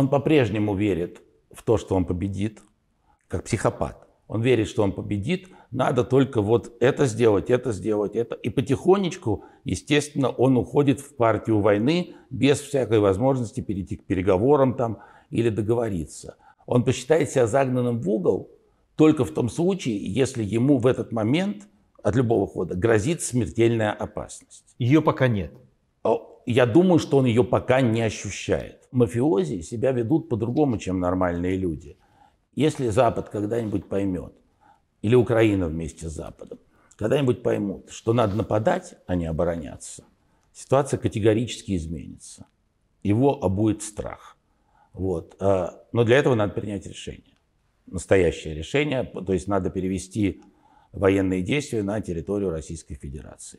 Он по-прежнему верит в то, что он победит, как психопат. Он верит, что он победит, надо только вот это сделать, это сделать, это. И потихонечку, естественно, он уходит в партию войны без всякой возможности перейти к переговорам там или договориться. Он посчитает себя загнанным в угол только в том случае, если ему в этот момент от любого хода грозит смертельная опасность. Ее пока нет я думаю, что он ее пока не ощущает. Мафиози себя ведут по-другому, чем нормальные люди. Если Запад когда-нибудь поймет, или Украина вместе с Западом, когда-нибудь поймут, что надо нападать, а не обороняться, ситуация категорически изменится. Его обует страх. Вот. Э, но для этого надо принять решение. Настоящее решение. То есть надо перевести военные действия на территорию Российской Федерации.